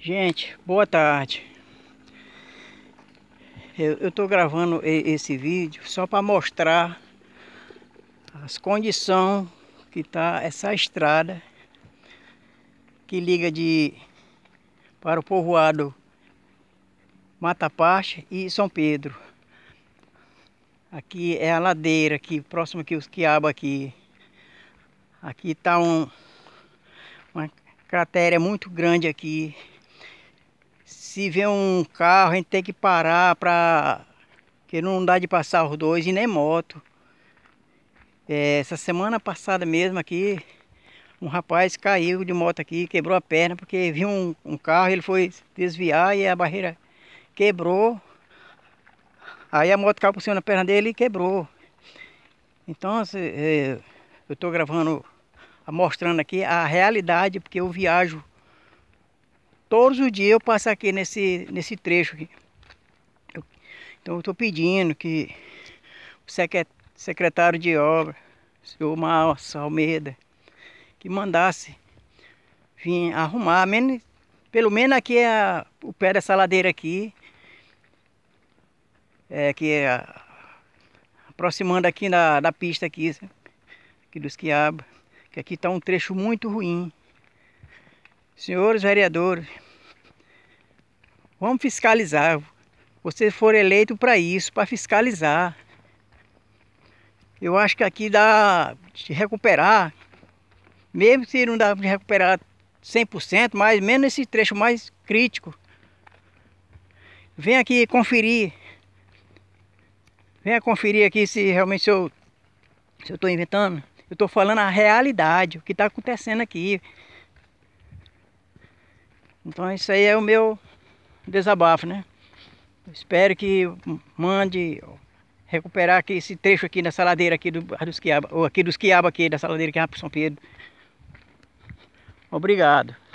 Gente, boa tarde. Eu estou gravando esse vídeo só para mostrar as condições que está essa estrada que liga de para o povoado Mata Parte e São Pedro. Aqui é a ladeira aqui próximo aqui os quiabos aqui. Aqui está um, uma cratera muito grande aqui se vê um carro, a gente tem que parar para que não dá de passar os dois e nem moto. É, essa semana passada mesmo aqui, um rapaz caiu de moto aqui, quebrou a perna, porque viu um, um carro, ele foi desviar e a barreira quebrou. Aí a moto caiu por cima da perna dele e quebrou. Então é, eu estou gravando, mostrando aqui a realidade, porque eu viajo todos os dias eu passo aqui nesse, nesse trecho aqui. Eu, então eu estou pedindo que o secretário de obra, o senhor Maos Almeida, que mandasse vir arrumar, menos, pelo menos aqui é a, o pé dessa ladeira aqui, é, que é a, aproximando aqui na, da pista aqui, aqui dos quiabos, que aqui está um trecho muito ruim senhores vereadores, vamos fiscalizar. Vocês foram eleitos para isso, para fiscalizar. Eu acho que aqui dá de recuperar, mesmo se não dá de recuperar 100%, mas menos esse trecho mais crítico. Vem aqui conferir. Venha conferir aqui se realmente se eu estou inventando. Eu estou falando a realidade, o que está acontecendo aqui. Então isso aí é o meu desabafo, né? espero que mande recuperar aqui esse trecho aqui nessa ladeira aqui do, dos quiabos, ou aqui dos quiabos aqui, dessa ladeira aqui São Pedro. Obrigado.